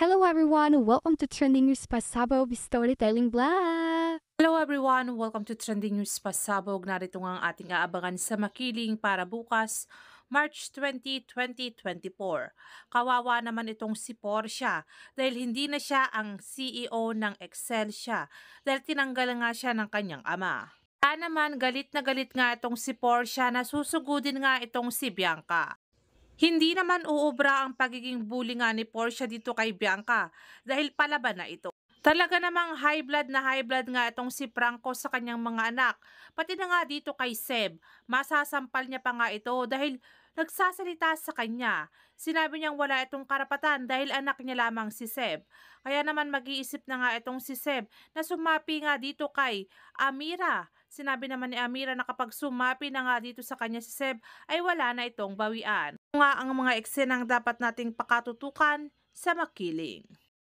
Hello everyone, welcome to Trending News Pasabog Storytelling Blog! Hello everyone, welcome to Trending News Pasabog. Narito nga ang ating aabangan sa makiling para bukas, March 20, 2024. Kawawa naman itong si Portia dahil hindi na siya ang CEO ng Excelsia dahil tinanggal nga siya ng kanyang ama. Kaya naman galit na galit nga itong si Portia na susugudin nga itong si Bianca. Hindi naman uubra ang pagiging bully nga ni Portia dito kay Bianca dahil palaban na ito. Talaga namang high blood na high blood nga itong si Franco sa kanyang mga anak. Pati na nga dito kay Seb, masasampal niya pa nga ito dahil nagsasalita sa kanya. Sinabi niyang wala itong karapatan dahil anak niya lamang si Seb. Kaya naman mag-iisip na nga itong si Seb na sumapi nga dito kay Amira Sinabi naman ni Amira na kapag sumapi na nga dito sa kanya si Seb ay wala na itong bawian. Nga ang mga eksen ang dapat nating pakatutukan sa makiling.